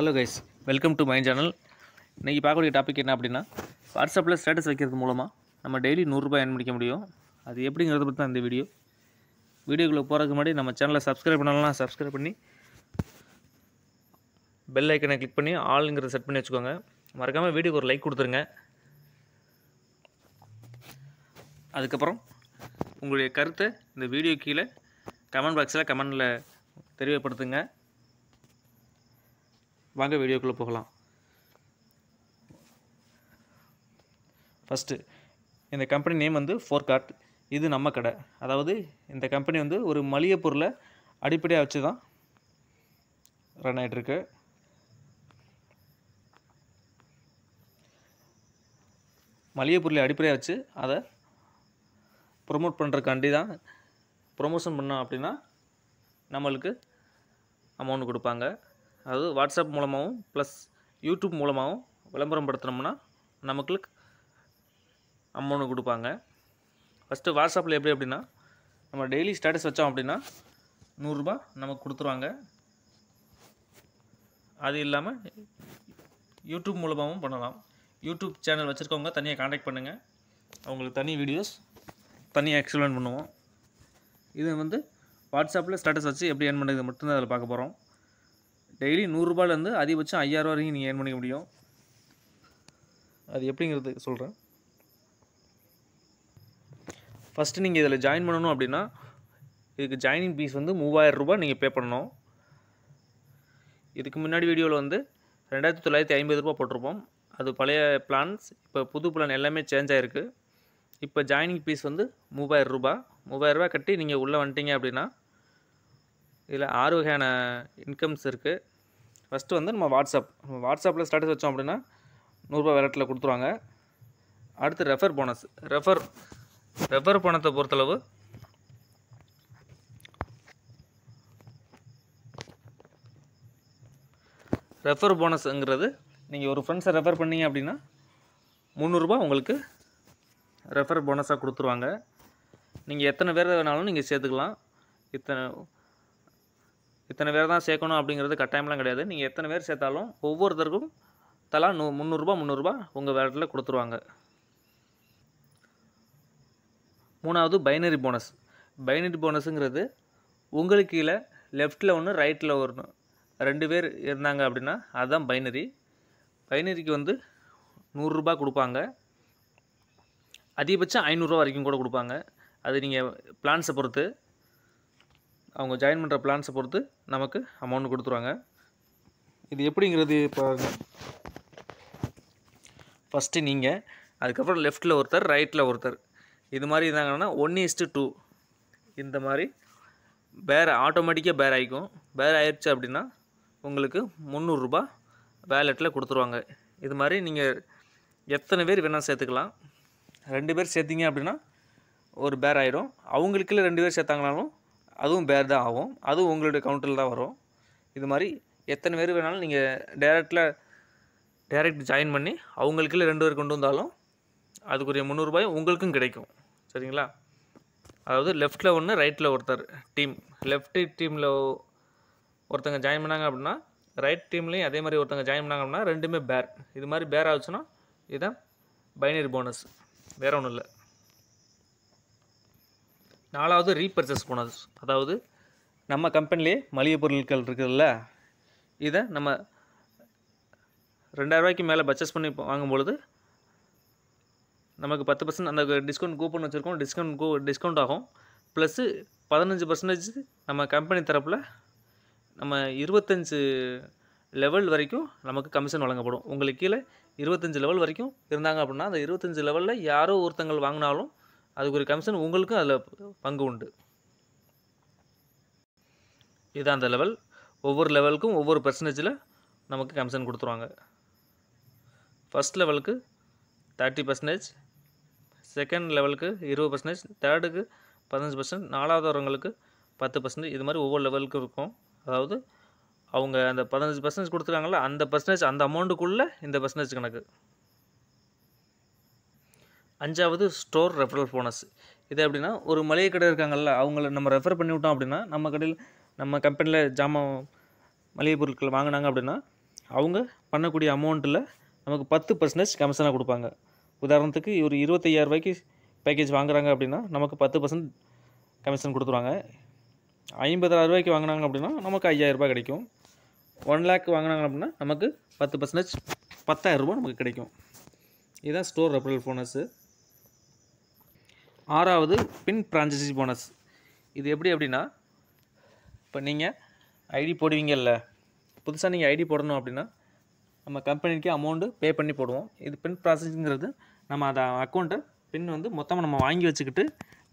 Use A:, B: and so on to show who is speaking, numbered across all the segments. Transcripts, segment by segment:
A: hello guys welcome to my channel இன்றைக்கி பார்க்கக்கூடிய topic என்ன அப்படின்னா வாட்ஸ்அப்பில் ஸ்டேட்டஸ் வைக்கிறது மூலமாக நம்ம டெய்லி நூறுரூபா ஏன் பண்ணிக்க முடியும் அது எப்படிங்கிறத பற்றி தான் இந்த வீடியோ வீடியோக்குள்ளே போகிறதுக்கு முன்னாடி நம்ம சேனலை சப்ஸ்கிரைப் பண்ணலாம் சப்ஸ்கிரைப் பண்ணி பெல் ஐக்கனை கிளிக் பண்ணி ஆளுங்கிறத செட் பண்ணி வச்சுக்கோங்க மறக்காமல் வீடியோக்கு ஒரு லைக் கொடுத்துருங்க அதுக்கப்புறம் உங்களுடைய கருத்தை இந்த வீடியோ கீழே கமெண்ட் பாக்ஸில் கமெண்டில் தெரியப்படுத்துங்க வாங்க வீடியோக்குள்ளே போகலாம் ஃபஸ்ட்டு இந்த கம்பெனி நேம் வந்து கார்ட் இது நம்ம கடை அதாவது இந்த கம்பெனி வந்து ஒரு மளிகை பொருளை அடிப்படையாக வச்சு தான் ரன் ஆகிட்டுருக்கு மளிகை பொருளை அடிப்படையாக வச்சு அதை ப்ரொமோட் பண்ணுறக்காண்டி தான் ப்ரொமோஷன் பண்ணோம் அப்படின்னா நம்மளுக்கு அமௌண்ட் கொடுப்பாங்க அதாவது வாட்ஸ்அப் மூலமாகவும் ப்ளஸ் யூடியூப் மூலமாகவும் விளம்பரம் படுத்தினோம்னா நமக்கு அமௌண்ட் கொடுப்பாங்க ஃபஸ்ட்டு வாட்ஸ்அப்பில் எப்படி அப்படின்னா நம்ம டெய்லி ஸ்டேட்டஸ் வச்சோம் அப்படின்னா நூறுரூபா நமக்கு கொடுத்துருவாங்க அது இல்லாமல் யூடியூப் மூலமாகவும் பண்ணலாம் யூடியூப் சேனல் வச்சுருக்கவங்க தனியாக காண்டாக்ட் பண்ணுங்கள் அவங்களுக்கு தனி வீடியோஸ் தனியாக எக்ஸ்பிளைன் பண்ணுவோம் இது வந்து வாட்ஸ்அப்பில் ஸ்டேட்டஸ் வச்சு எப்படி ஏர்ன் பண்ணுறது மட்டும்தான் அதில் பார்க்க போகிறோம் டெய்லி நூறுரூபாலேருந்து அதிகபட்சம் ஐயாயிரம் வரைக்கும் நீங்கள் ஏர்ன் பண்ணிக்க முடியும் அது எப்படிங்கிறது சொல்கிறேன் ஃபஸ்ட்டு நீங்கள் இதில் ஜாயின் பண்ணணும் அப்படின்னா இதுக்கு ஜாயினிங் ஃபீஸ் வந்து மூவாயிரம் ரூபாய் நீங்கள் பே பண்ணணும் இதுக்கு முன்னாடி வீடியோவில் வந்து ரெண்டாயிரத்தி தொள்ளாயிரத்தி ஐம்பது ரூபா போட்டிருப்போம் அது பழைய பிளான்ஸ் இப்போ புது பிளான் எல்லாமே சேஞ்ச் ஆகிருக்கு இப்போ ஜாயினிங் ஃபீஸ் வந்து மூவாயிரம் ரூபா மூவாயிரரூபா கட்டி நீங்கள் உள்ளே வந்துட்டீங்க அப்படின்னா இதில் ஆறு வகையான இன்கம்ஸ் இருக்குது ஃபஸ்ட்டு வந்து நம்ம வாட்ஸ்அப் நம்ம வாட்ஸ்அப்பில் ஸ்டேட்டஸ் வச்சோம் அப்படின்னா நூறுரூவா வேலட்டில் கொடுத்துருவாங்க அடுத்து ரெஃபர் போனஸ் ரெஃபர் ரெஃபர் பணத்தை பொறுத்தளவு ரெஃபர் போனஸ்ங்கிறது நீங்கள் ஒரு ஃப்ரெண்ட்ஸை ரெஃபர் பண்ணீங்க அப்படின்னா முந்நூறுரூபா உங்களுக்கு ரெஃபர் போனஸாக கொடுத்துருவாங்க நீங்கள் எத்தனை பேர் வேணாலும் நீங்கள் சேர்த்துக்கலாம் இத்தனை இத்தனை பேர் தான் சேர்க்கணும் அப்படிங்கிறது கட்டாயம்லாம் கிடையாது நீங்கள் எத்தனை பேர் சேர்த்தாலும் ஒவ்வொருத்தருக்கும் தலா நூ முந்நூறுரூபா முந்நூறுரூபா உங்கள் வேலட்டில் கொடுத்துருவாங்க மூணாவது பைனரி போனஸ் பைனரி போனஸுங்கிறது உங்களுக்கு கீழே லெஃப்ட்டில் ஒன்று ரைட்டில் ஒன்று ரெண்டு பேர் இருந்தாங்க அப்படின்னா அதுதான் பைனரி பைனரிக்கு வந்து நூறுரூபா கொடுப்பாங்க அதிகபட்சம் ஐநூறுரூவா வரைக்கும் கூட கொடுப்பாங்க அது நீங்கள் பிளான்ஸை பொறுத்து அவங்க ஜாயின் பண்ணுற பிளான்ஸை பொறுத்து நமக்கு அமௌண்ட் கொடுத்துருவாங்க இது எப்படிங்கிறது இப்போ ஃபஸ்ட்டு நீங்கள் அதுக்கப்புறம் லெஃப்ட்டில் ஒருத்தர் ரைட்டில் ஒருத்தர் இது மாதிரி இருந்தாங்கன்னா ஒன் இஸ்ட்டு டூ இந்த மாதிரி பேர் ஆட்டோமேட்டிக்காக பேர் ஆகிக்கும் பேர் ஆயிடுச்சு அப்படின்னா உங்களுக்கு முந்நூறுரூபா வேலெட்டில் கொடுத்துருவாங்க இது மாதிரி நீங்கள் எத்தனை பேர் வேணால் சேர்த்துக்கலாம் ரெண்டு பேர் சேர்த்திங்க அப்படின்னா ஒரு பேர் ஆகிடும் அவங்களுக்குள்ள ரெண்டு பேர் சேர்த்தாங்கனாலும் அதுவும் பேர் தான் ஆகும் அதுவும் உங்களுடைய கவுண்டரில் தான் வரும் இது மாதிரி எத்தனை பேர் வேணாலும் நீங்கள் டேரெக்டில் டேரெக்ட் ஜாயின் பண்ணி அவங்களுக்குள்ளே ரெண்டு பேர் கொண்டு வந்தாலும் அதுக்குரிய முந்நூறுபாயும் உங்களுக்கும் கிடைக்கும் சரிங்களா அதாவது லெஃப்ட்டில் ஒன்று ரைட்டில் ஒருத்தர் டீம் லெஃப்ட் டீமில் ஒருத்தங்க ஜாயின் பண்ணாங்க அப்படின்னா ரைட் டீம்லேயும் அதே மாதிரி ஒருத்தங்க ஜாயின் பண்ணாங்க அப்படின்னா ரெண்டுமே பேர் இது மாதிரி பேர் ஆச்சுன்னா இதுதான் பைனரி போனஸ் வேறு ஒன்றும் இல்லை நாலாவது ரீபர்ச்சேஸ் போனஸ் அதாவது நம்ம கம்பெனிலே மளிகை பொருட்கள் இருக்குதுல்ல இதை நம்ம ரெண்டாயிரூவாய்க்கு மேலே பர்ச்சேஸ் பண்ணி வாங்கும்பொழுது நமக்கு பத்து பர்சன்ட் அந்த டிஸ்கவுண்ட் கூப்பன் வச்சுருக்கோம் டிஸ்கவுண்ட் கூ டிஸ்கவுண்ட் ஆகும் ப்ளஸ்ஸு பதினஞ்சு பர்சன்டேஜ் நம்ம கம்பெனி தரப்பில் நம்ம இருபத்தஞ்சு லெவல் வரைக்கும் நமக்கு கமிஷன் வழங்கப்படும் உங்களுக்கு கீழே இருபத்தஞ்சு லெவல் வரைக்கும் இருந்தாங்க அப்படின்னா அந்த இருபத்தஞ்சு லெவலில் யாரோ ஒருத்தங்கள் வாங்கினாலும் அதுக்கு ஒரு கமிஷன் உங்களுக்கும் அதில் பங்கு உண்டு இதுதான் அந்த லெவல் ஒவ்வொரு லெவலுக்கும் ஒவ்வொரு பர்சன்டேஜில் நமக்கு கமிஷன் கொடுத்துருவாங்க ஃபஸ்ட் லெவலுக்கு தேர்ட்டி பர்சன்டேஜ் செகண்ட் லெவலுக்கு இருபது பர்சன்டேஜ் தேர்டுக்கு பதினஞ்சு பர்சன்ட் நாலாவது வரவங்களுக்கு பத்து பர்சன்டேஜ் இது மாதிரி ஒவ்வொரு லெவலுக்கும் இருக்கும் அதாவது அவங்க அந்த பதினஞ்சு பர்சன்டேஜ் கொடுத்துருக்காங்களா அந்த பர்சன்டேஜ் அந்த அமௌண்ட்டுக்குள்ளே இந்த பர்சன்டேஜ் கணக்கு அஞ்சாவது ஸ்டோர் ரெஃபரல் போனஸ் இது அப்படின்னா ஒரு மளிகை கடை இருக்காங்கல்ல அவங்கள நம்ம ரெஃபர் பண்ணி விட்டோம் அப்படின்னா நம்ம கடையில் நம்ம கம்பெனியில் ஜாமான் மளிகை பொருட்கள் வாங்கினாங்க அப்படின்னா அவங்க பண்ணக்கூடிய அமௌண்ட்டில் நமக்கு பத்து பர்சன்டேஜ் கமிஷனாக கொடுப்பாங்க உதாரணத்துக்கு ஒரு இருபத்தையாயிரம் ரூபாய்க்கு பேக்கேஜ் வாங்குறாங்க அப்படின்னா நமக்கு பத்து பர்சன்ட் கமிஷன் கொடுத்துருவாங்க ஐம்பதாயிரம் ரூபாய்க்கு வாங்கினாங்க அப்படின்னா நமக்கு ஐயாயிரரூபா கிடைக்கும் ஒன் லேக் வாங்கினாங்க அப்படின்னா நமக்கு பத்து பர்சன்டேஜ் பத்தாயிரரூபா நமக்கு கிடைக்கும் இதுதான் ஸ்டோர் ரெஃபரல் போனஸு ஆறாவது பின் பிரான்சைசி போனஸ் இது எப்படி அப்படின்னா இப்போ நீங்கள் ஐடி போடுவீங்கல்ல புதுசாக நீங்கள் ஐடி போடணும் அப்படின்னா நம்ம கம்பெனிக்கு அமௌண்ட்டு பே பண்ணி போடுவோம் இது பின் ப்ராசஸிங்கிறது நம்ம அதை அக்கௌண்ட்டை பின் வந்து மொத்தமாக நம்ம வாங்கி வச்சுக்கிட்டு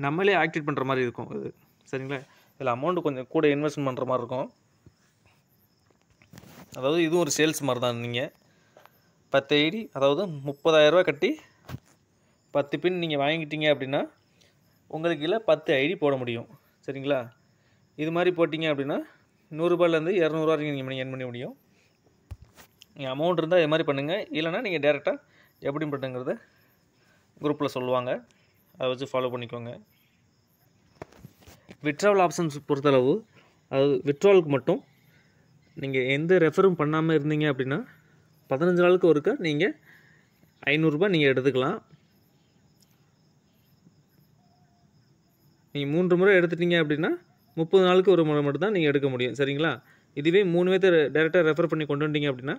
A: நம்மளே ஆக்டிவேட் பண்ணுற மாதிரி இருக்கும் இது சரிங்களா இதில் அமௌண்ட்டு கொஞ்சம் கூட இன்வெஸ்ட் பண்ணுற மாதிரி இருக்கும் அதாவது இதுவும் ஒரு சேல்ஸ் மாதிரி தான் நீங்கள் பத்து ஐடி அதாவது முப்பதாயிரரூவா கட்டி பத்து பின் நீங்கள் வாங்கிட்டீங்க அப்படின்னா உங்களுக்கு இல்லை பத்து ஐடி போட முடியும் சரிங்களா இது மாதிரி போட்டிங்க அப்படின்னா நூறுரூபாயிலேருந்து இரநூறுவா வரைக்கும் நீங்கள் என் பண்ண முடியும் நீங்கள் அமௌண்ட் இருந்தால் இது மாதிரி பண்ணுங்கள் இல்லைனா நீங்கள் டேரெக்டாக எப்படி பண்ணுங்கிறத குரூப்பில் சொல்லுவாங்க அதை வச்சு ஃபாலோ பண்ணிக்கோங்க விட்ராவல் ஆப்ஷன்ஸ் பொறுத்தளவு அது விட்ராவலுக்கு மட்டும் நீங்கள் எந்த ரெஃபரும் பண்ணாமல் இருந்தீங்க அப்படின்னா பதினஞ்சு நாளுக்கு ஒருக்க நீங்கள் ஐநூறுரூபா நீங்கள் எடுத்துக்கலாம் நீங்கள் மூன்று முறை எடுத்துட்டீங்க அப்படின்னா முப்பது நாளுக்கு ஒரு முறை மட்டும் தான் நீங்கள் எடுக்க முடியும் சரிங்களா இதுவே மூணு பேர்த்து டேரெக்டாக ரெஃபர் பண்ணி கொண்டு வந்தீங்க அப்படின்னா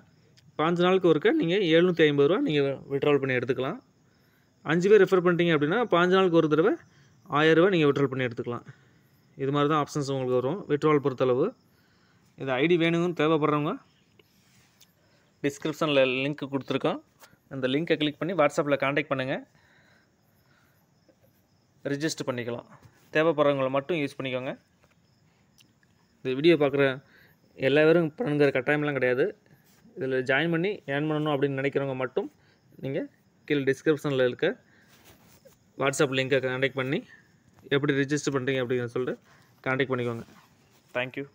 A: பாஞ்சு நாளுக்கு ஒருக்க நீங்கள் எழுநூற்றி ஐம்பது ரூபா நீங்கள் விட்ரால் பண்ணி எடுத்துக்கலாம் அஞ்சு பேர் ரெஃபர் பண்ணிட்டீங்க அப்படின்னா பாஞ்சு நாளுக்கு ஒரு தடவை ஆயரூபா நீங்கள் விட்ரால் பண்ணி எடுத்துக்கலாம் இது மாதிரி தான் ஆப்ஷன்ஸ் உங்களுக்கு வரும் விட்ரால் பொறுத்தளவு இது ஐடி வேணுங்கன்னு தேவைப்படுறவங்க டிஸ்கிரிப்ஷனில் லிங்க் கொடுத்துருக்கோம் அந்த லிங்க்கை கிளிக் பண்ணி வாட்ஸ்அப்பில் காண்டாக்ட் பண்ணுங்கள் ரிஜிஸ்டர் பண்ணிக்கலாம் தேவைப்படுறவங்களை மட்டும் யூஸ் பண்ணிக்கோங்க இந்த வீடியோ பார்க்குற எல்லா பண்ணுங்கிற கட்டாயம்லாம் கிடையாது இதில் ஜாயின் பண்ணி ஏர்ன் பண்ணணும் அப்படின்னு நினைக்கிறவங்க மட்டும் நீங்கள் கீழே டிஸ்கிரிப்ஷனில் இருக்க வாட்ஸ்அப் லிங்கை கான்டெக்ட் பண்ணி எப்படி ரிஜிஸ்டர் பண்ணுறீங்க அப்படின்னு சொல்லிட்டு கான்டெக்ட் பண்ணிக்கோங்க தேங்க்யூ